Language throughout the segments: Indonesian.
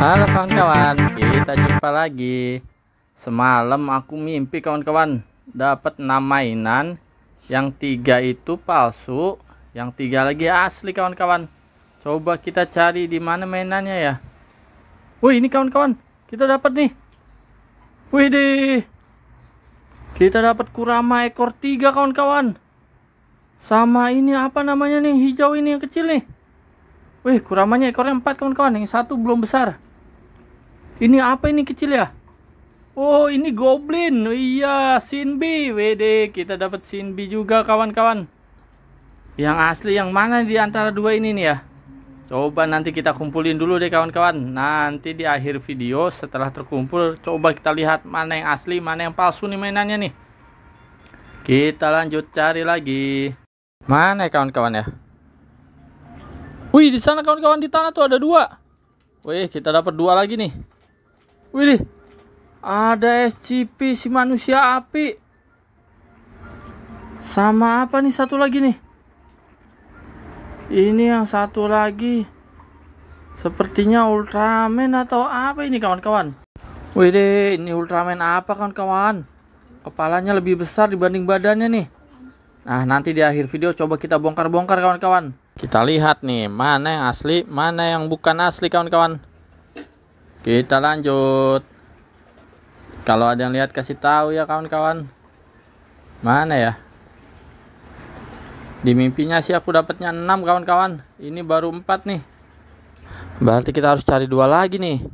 Halo kawan-kawan, kita jumpa lagi. Semalam aku mimpi kawan-kawan dapat enam mainan, yang tiga itu palsu, yang tiga lagi asli kawan-kawan. Coba kita cari di mana mainannya ya. Wih ini kawan-kawan, kita dapat nih. Wih deh, kita dapat kurama ekor tiga kawan-kawan. Sama ini apa namanya nih hijau ini yang kecil nih. Wih, kuramanya ekornya empat kawan-kawan, yang satu belum besar. Ini apa ini kecil ya? Oh, ini goblin. Iya, Sinbi. WD, kita dapat Sinbi juga kawan-kawan. Yang asli yang mana di antara dua ini nih ya? Coba nanti kita kumpulin dulu deh kawan-kawan. Nanti di akhir video setelah terkumpul, coba kita lihat mana yang asli, mana yang palsu nih mainannya nih. Kita lanjut cari lagi. Mana ya kawan-kawan ya? Wih, di sana kawan-kawan di tanah tuh ada dua. Wih, kita dapat dua lagi nih. Wih, ada SCP si manusia api. Sama apa nih satu lagi nih? Ini yang satu lagi. Sepertinya Ultraman atau apa ini kawan-kawan? Wih ini Ultraman apa kawan-kawan? Kepalanya lebih besar dibanding badannya nih. Nah, nanti di akhir video coba kita bongkar-bongkar kawan-kawan. Kita lihat nih, mana yang asli, mana yang bukan asli kawan-kawan kita lanjut kalau ada yang lihat kasih tahu ya kawan-kawan mana ya di mimpinya sih aku dapatnya 6 kawan-kawan ini baru 4 nih berarti kita harus cari dua lagi nih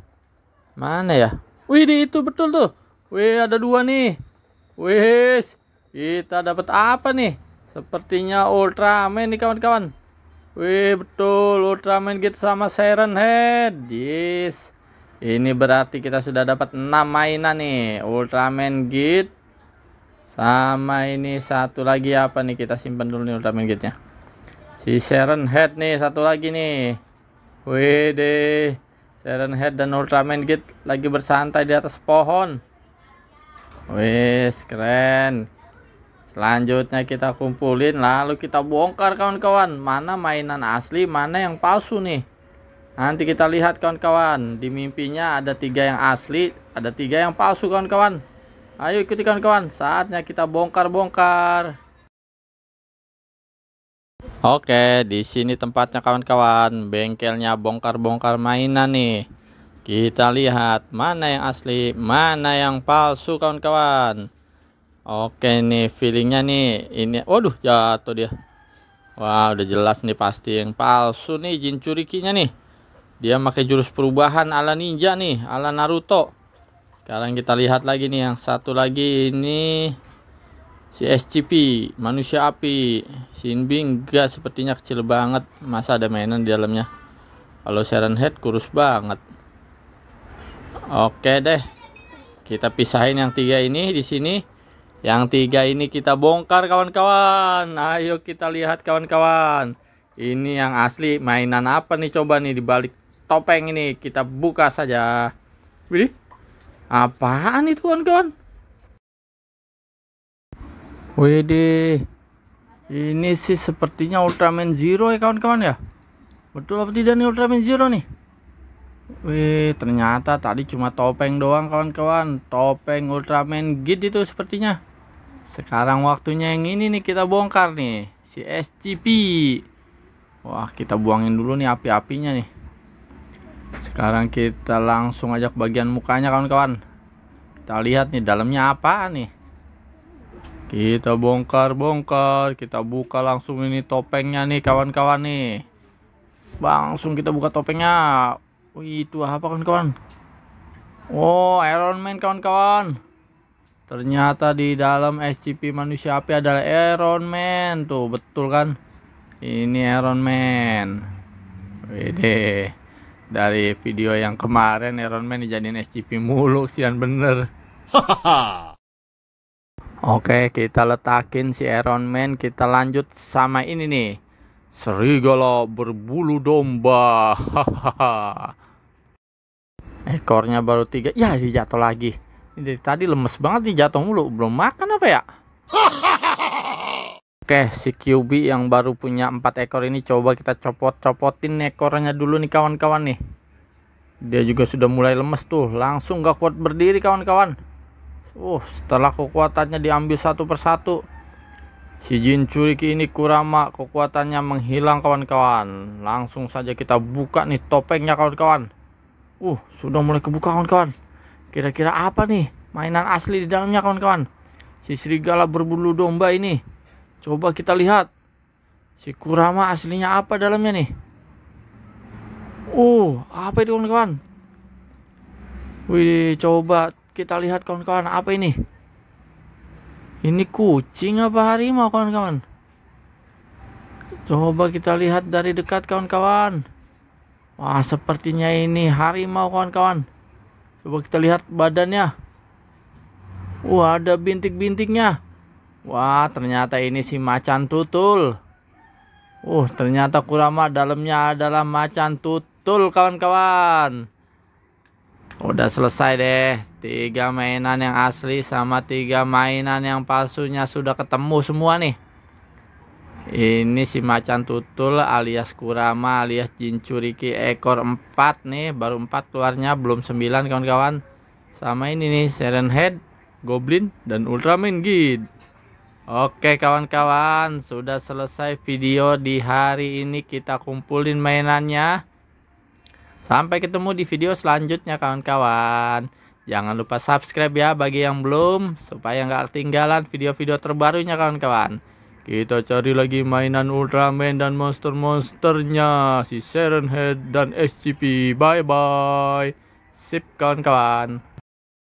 mana ya wih di itu betul tuh wih ada dua nih wih kita dapat apa nih sepertinya Ultraman nih kawan-kawan wih betul Ultraman gitu sama Siren Head yes ini berarti kita sudah dapat 6 mainan nih. Ultraman Git. Sama ini satu lagi apa nih kita simpan dulu nih Ultraman Gitnya. Si Sharon Head nih satu lagi nih. WD, Sharon Head dan Ultraman Git lagi bersantai di atas pohon. Wes keren. Selanjutnya kita kumpulin lalu kita bongkar kawan-kawan mana mainan asli mana yang palsu nih. Nanti kita lihat kawan-kawan. Di mimpinya ada tiga yang asli, ada tiga yang palsu kawan-kawan. Ayo ikuti kawan-kawan. Saatnya kita bongkar-bongkar. Oke, di sini tempatnya kawan-kawan. Bengkelnya bongkar-bongkar mainan nih. Kita lihat mana yang asli, mana yang palsu kawan-kawan. Oke nih feelingnya nih. Ini, waduh jatuh dia. Wah wow, udah jelas nih pasti yang palsu nih jin curikinya nih. Dia pakai jurus perubahan ala ninja nih, ala Naruto. Sekarang kita lihat lagi nih yang satu lagi ini si SCP, manusia api. Sinbing enggak sepertinya kecil banget, masa ada mainan di dalamnya. Kalau Sharon Head kurus banget. Oke deh. Kita pisahin yang tiga ini di sini. Yang tiga ini kita bongkar kawan-kawan. Ayo kita lihat kawan-kawan. Ini yang asli mainan apa nih coba nih dibalik topeng ini kita buka saja. Wih, Apaan itu kawan-kawan? Wih deh, Ini sih sepertinya Ultraman Zero ya kawan-kawan ya. Betul apa tidak nih Ultraman Zero nih? Wih, ternyata tadi cuma topeng doang kawan-kawan. Topeng Ultraman Git itu sepertinya. Sekarang waktunya yang ini nih kita bongkar nih. Si SCP. Wah, kita buangin dulu nih api-apinya nih. Sekarang kita langsung ajak bagian mukanya kawan-kawan. Kita lihat nih dalamnya apa nih. Kita bongkar-bongkar, kita buka langsung ini topengnya nih kawan-kawan nih. Langsung kita buka topengnya. Wih, oh, itu apa kawan-kawan? Oh, Iron Man kawan-kawan. Ternyata di dalam SCP manusia api adalah Iron Man. Tuh, betul kan? Ini Iron Man. deh dari video yang kemarin Iron Man dijadiin SCP mulu sian bener Oke kita letakin si Iron Man kita lanjut sama ini nih serigala berbulu domba ekornya baru tiga ya dia jatuh lagi ini tadi lemes banget nih jatuh mulu belum makan apa ya Oke, si QB yang baru punya empat ekor ini coba kita copot-copotin ekornya dulu nih kawan-kawan nih. Dia juga sudah mulai lemes tuh, langsung gak kuat berdiri kawan-kawan. Uh, setelah kekuatannya diambil satu persatu. Si Jin Curiki ini kurama kekuatannya menghilang kawan-kawan. Langsung saja kita buka nih topengnya kawan-kawan. Uh, sudah mulai kebuka kawan-kawan. Kira-kira apa nih mainan asli di dalamnya kawan-kawan? Si serigala berbulu domba ini Coba kita lihat. Si Kurama aslinya apa dalamnya nih? uh apa itu kawan-kawan? Wih, coba kita lihat kawan-kawan apa ini? Ini kucing apa harimau kawan-kawan? Coba kita lihat dari dekat kawan-kawan. Wah, sepertinya ini harimau kawan-kawan. Coba kita lihat badannya. Wah, oh, ada bintik-bintiknya. Wah, ternyata ini si macan tutul. Uh, ternyata kurama dalamnya adalah macan tutul, kawan-kawan. Udah selesai deh. Tiga mainan yang asli sama tiga mainan yang palsunya sudah ketemu semua nih. Ini si macan tutul alias kurama alias jincuriki ekor 4 nih, baru 4 keluarnya belum 9 kawan-kawan. Sama ini nih Siren Head, Goblin dan Ultraman Guide. Oke kawan-kawan, sudah selesai video di hari ini kita kumpulin mainannya. Sampai ketemu di video selanjutnya kawan-kawan. Jangan lupa subscribe ya bagi yang belum, supaya nggak ketinggalan video-video terbarunya kawan-kawan. Kita cari lagi mainan Ultraman dan monster-monsternya, si head dan SCP. Bye-bye. Sip kawan-kawan.